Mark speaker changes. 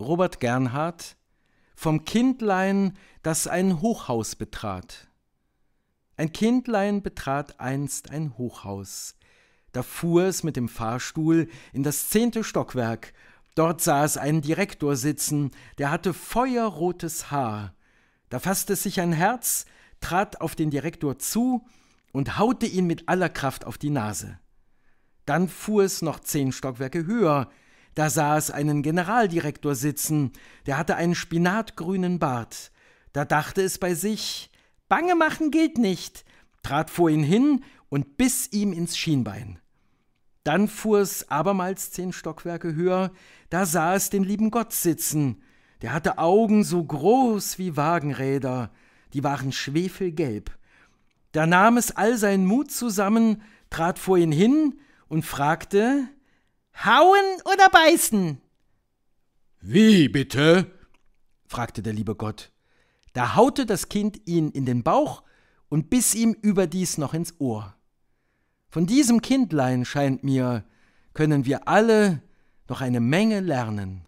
Speaker 1: Robert Gernhardt, vom Kindlein, das ein Hochhaus betrat. Ein Kindlein betrat einst ein Hochhaus. Da fuhr es mit dem Fahrstuhl in das zehnte Stockwerk. Dort sah es einen Direktor sitzen, der hatte feuerrotes Haar. Da fasste es sich ein Herz, trat auf den Direktor zu und haute ihn mit aller Kraft auf die Nase. Dann fuhr es noch zehn Stockwerke höher, da sah es einen Generaldirektor sitzen, der hatte einen spinatgrünen Bart. Da dachte es bei sich, Bange machen geht nicht, trat vor ihn hin und biss ihm ins Schienbein. Dann fuhr es abermals zehn Stockwerke höher, da sah es den lieben Gott sitzen. Der hatte Augen so groß wie Wagenräder, die waren schwefelgelb. Da nahm es all seinen Mut zusammen, trat vor ihn hin und fragte, Hauen oder beißen? Wie bitte? fragte der liebe Gott. Da haute das Kind ihn in den Bauch und biss ihm überdies noch ins Ohr. Von diesem Kindlein scheint mir, können wir alle noch eine Menge lernen.